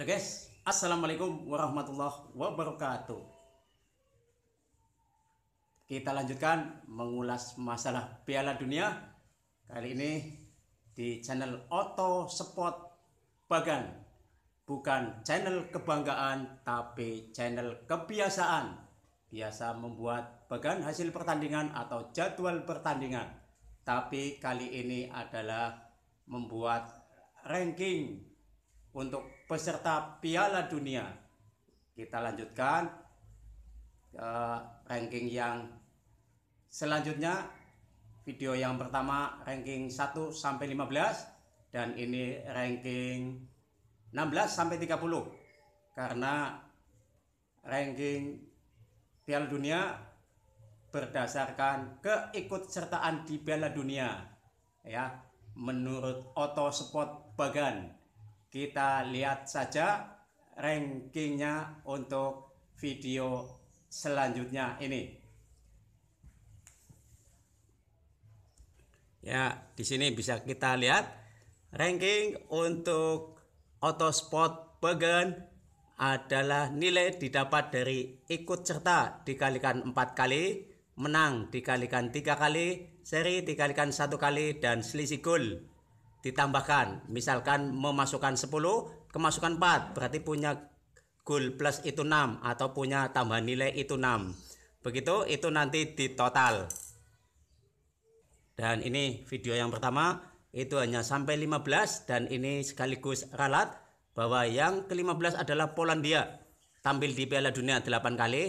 Halo guys, Assalamualaikum warahmatullahi wabarakatuh Kita lanjutkan mengulas masalah piala dunia Kali ini di channel Oto Spot Bagan Bukan channel kebanggaan tapi channel kebiasaan Biasa membuat bagan hasil pertandingan atau jadwal pertandingan Tapi kali ini adalah membuat ranking untuk peserta Piala Dunia. Kita lanjutkan ke ranking yang selanjutnya video yang pertama ranking 1 sampai 15 dan ini ranking 16 sampai 30 karena ranking Piala Dunia berdasarkan keikutsertaan di Piala Dunia ya menurut Otto Spot Bagan kita lihat saja rankingnya untuk video selanjutnya ini. Ya, di sini bisa kita lihat ranking untuk Autospot Bagan adalah nilai didapat dari ikut serta dikalikan 4 kali, menang dikalikan 3 kali, seri dikalikan 1 kali, dan selisih gol ditambahkan misalkan memasukkan 10 kemasukan 4 berarti punya goal plus itu 6 atau punya tambahan nilai itu 6 begitu itu nanti di total dan ini video yang pertama itu hanya sampai 15 dan ini sekaligus ralat bahwa yang ke-15 adalah Polandia tampil di Piala Dunia 8 kali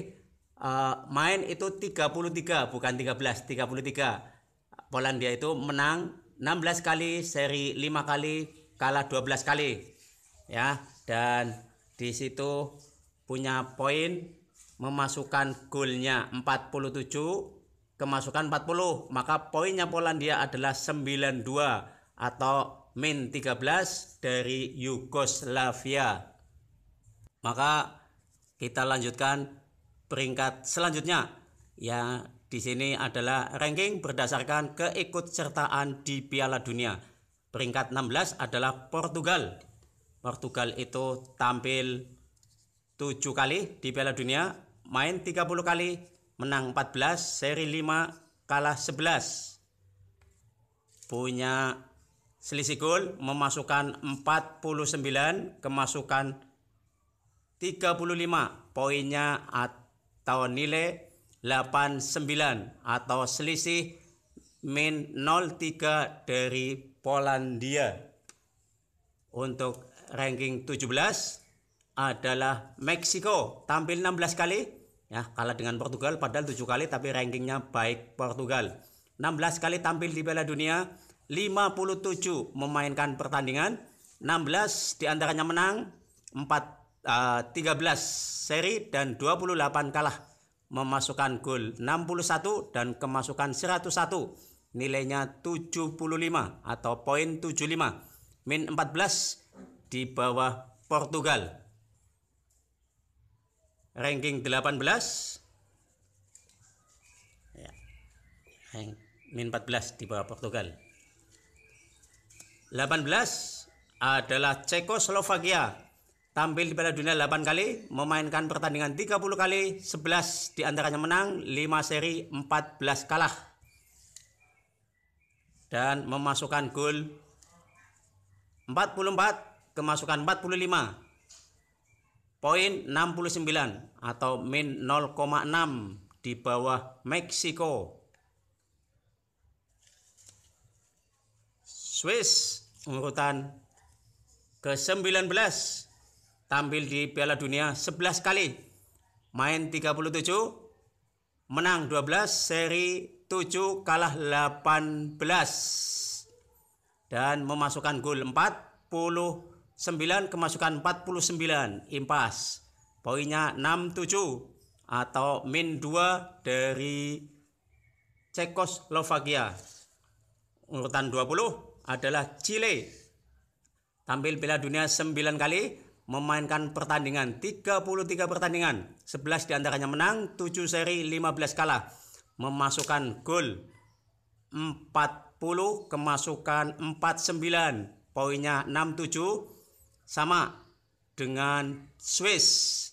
uh, main itu 33 bukan 13 33 Polandia itu menang 16 kali, seri 5 kali, kalah 12 kali. Ya, dan di situ punya poin memasukkan golnya 47, kemasukan 40, maka poinnya Polandia adalah 92 atau min 13 dari Yugoslavia. Maka kita lanjutkan peringkat selanjutnya ya di sini adalah ranking berdasarkan keikutsertaan di Piala Dunia. Peringkat 16 adalah Portugal. Portugal itu tampil 7 kali di Piala Dunia, main 30 kali, menang 14, seri 5, kalah 11. Punya selisih gol memasukkan 49, kemasukan 35. Poinnya atau nilai 89 atau selisih min 03 dari Polandia. Untuk ranking 17 adalah Meksiko, tampil 16 kali ya, kalah dengan Portugal padahal 7 kali tapi rankingnya baik Portugal. 16 kali tampil di Piala Dunia, 57 memainkan pertandingan, 16 diantaranya menang, 4 uh, 13 seri dan 28 kalah memasukkan gol 61 dan kemasukan 101 nilainya 75 atau poin 75 min 14 di bawah Portugal ranking 18 ya, min 14 di bawah Portugal 18 adalah Cekoslovakia tampil di Piala Dunia 8 kali, memainkan pertandingan 30 kali, 11 diantaranya menang, 5 seri, 14 kalah. Dan memasukkan gol 44, kemasukan 45. Poin 69 atau min 0,6 di bawah Meksiko. Swiss urutan ke-19 tampil di Piala Dunia 11 kali. Main 37, menang 12, seri 7, kalah 18. Dan memasukkan gol 49, kemasukan 49, impas. Poinnya 67 atau min 2 dari Cekoslovakia. Urutan 20 adalah Chile. Tampil Piala Dunia 9 kali, memainkan pertandingan 33 pertandingan 11 diantaranya menang 7 seri 15 kalah memasukkan gol 40 kemasukan 49 poinnya 67 sama dengan Swiss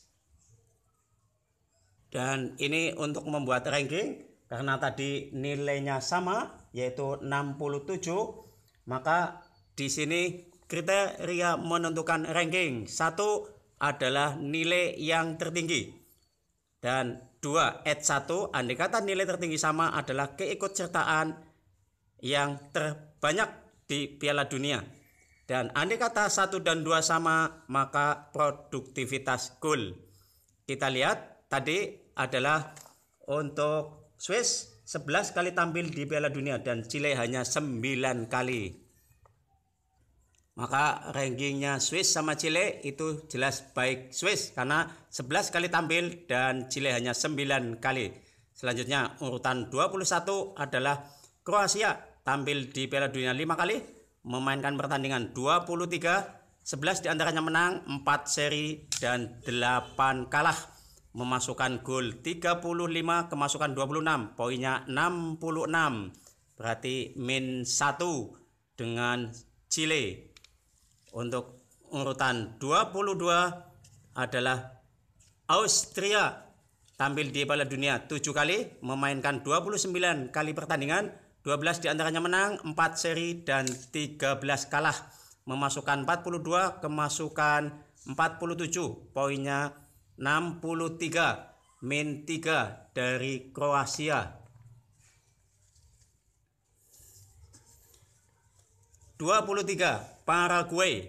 dan ini untuk membuat ranking karena tadi nilainya sama yaitu 67 maka di sini Kriteria menentukan ranking. Satu adalah nilai yang tertinggi. Dan dua, at satu, andai kata nilai tertinggi sama adalah keikutsertaan yang terbanyak di Piala Dunia. Dan andai kata satu dan dua sama, maka produktivitas goal. Kita lihat tadi adalah untuk Swiss 11 kali tampil di Piala Dunia dan Chile hanya 9 kali. Maka rankingnya Swiss sama Chile itu jelas baik Swiss karena 11 kali tampil dan Chile hanya 9 kali. Selanjutnya urutan 21 adalah Kroasia tampil di Piala Dunia 5 kali, memainkan pertandingan 23, 11 diantaranya menang, 4 seri dan 8 kalah. Memasukkan gol 35, kemasukan 26, poinnya 66. Berarti min 1 dengan Chile untuk urutan 22 adalah Austria tampil di Piala Dunia 7 kali, memainkan 29 kali pertandingan, 12 diantaranya menang, 4 seri dan 13 kalah. Memasukkan 42, kemasukan 47, poinnya 63, min 3 dari Kroasia. 23 Paraguay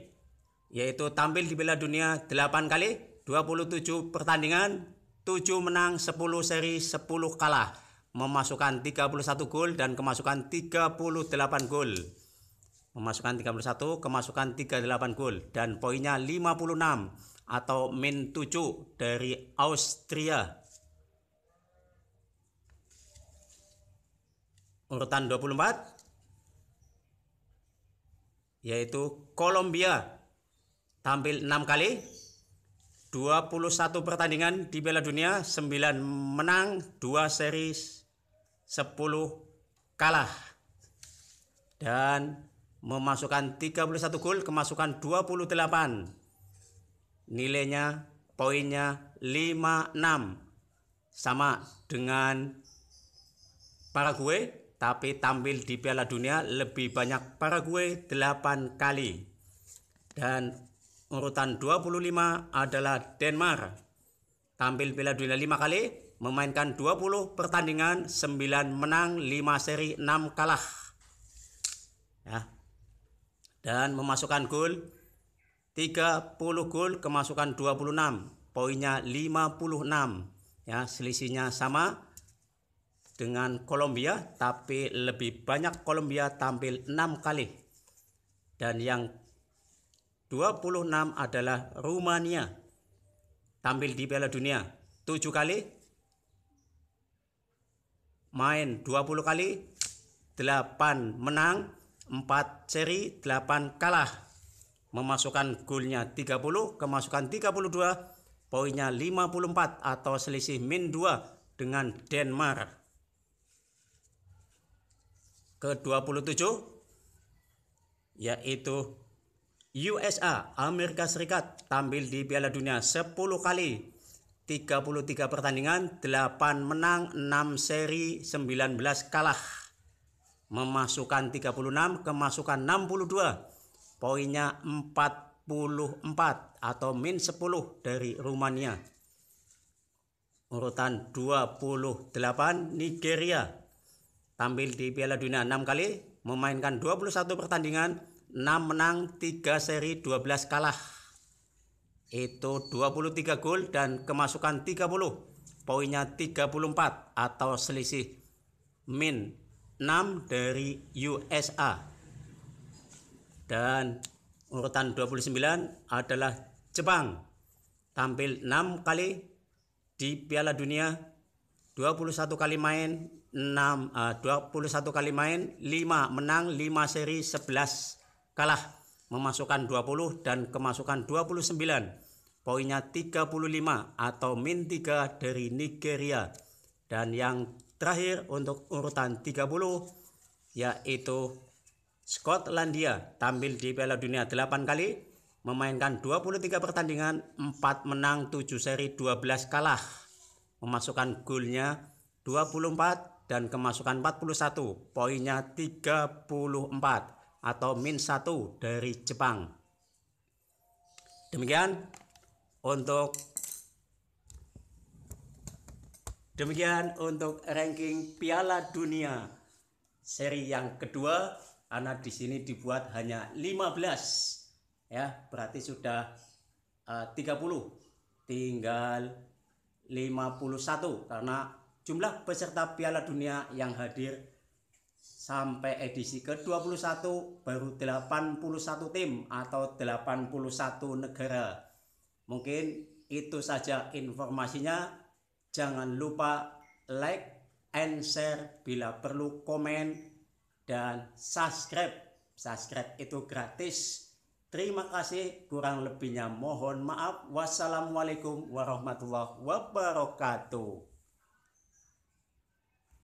yaitu tampil di Piala Dunia 8 kali, 27 pertandingan, 7 menang, 10 seri, 10 kalah, memasukkan 31 gol dan kemasukan 38 gol. Memasukkan 31, kemasukan 38 gol dan poinnya 56 atau min 7 dari Austria. Urutan 24 yaitu Kolombia tampil 6 kali 21 pertandingan di Piala Dunia 9 menang 2 seri 10 kalah dan memasukkan 31 gol kemasukan 28 nilainya poinnya 56 sama dengan Paraguay tapi tampil di Piala Dunia lebih banyak Paraguay 8 kali. Dan urutan 25 adalah Denmark. Tampil Piala Dunia 5 kali, memainkan 20 pertandingan, 9 menang, 5 seri, 6 kalah. Ya. Dan memasukkan gol 30 gol kemasukan 26, poinnya 56. Ya, selisihnya sama dengan Kolombia tapi lebih banyak Kolombia tampil 6 kali dan yang 26 adalah Rumania tampil di Piala Dunia 7 kali main 20 kali 8 menang 4 seri 8 kalah memasukkan golnya 30 kemasukan 32 poinnya 54 atau selisih min 2 dengan Denmark ke-27 yaitu USA Amerika Serikat tampil di Piala Dunia 10 kali 33 pertandingan 8 menang 6 seri 19 kalah memasukkan 36 kemasukan 62 poinnya 44 atau min 10 dari Rumania urutan 28 Nigeria tampil di Piala Dunia 6 kali, memainkan 21 pertandingan, 6 menang, 3 seri, 12 kalah. Itu 23 gol dan kemasukan 30. Poinnya 34 atau selisih min 6 dari USA. Dan urutan 29 adalah Jepang. Tampil 6 kali di Piala Dunia, 21 kali main, 6 uh, 21 kali main 5 menang 5 seri 11 kalah memasukkan 20 dan kemasukan 29 poinnya 35 atau min 3 dari Nigeria dan yang terakhir untuk urutan 30 yaitu Skotlandia tampil di Piala Dunia 8 kali memainkan 23 pertandingan 4 menang 7 seri 12 kalah memasukkan golnya 24 dan kemasukan 41, poinnya 34 atau min 1 dari Jepang. Demikian untuk Demikian untuk ranking Piala Dunia seri yang kedua. Anak di sini dibuat hanya 15 ya, berarti sudah eh, uh, 30. Tinggal 51 karena jumlah peserta Piala Dunia yang hadir sampai edisi ke-21 baru 81 tim atau 81 negara. Mungkin itu saja informasinya. Jangan lupa like and share bila perlu komen dan subscribe. Subscribe itu gratis. Terima kasih, kurang lebihnya mohon maaf. Wassalamualaikum warahmatullahi wabarakatuh.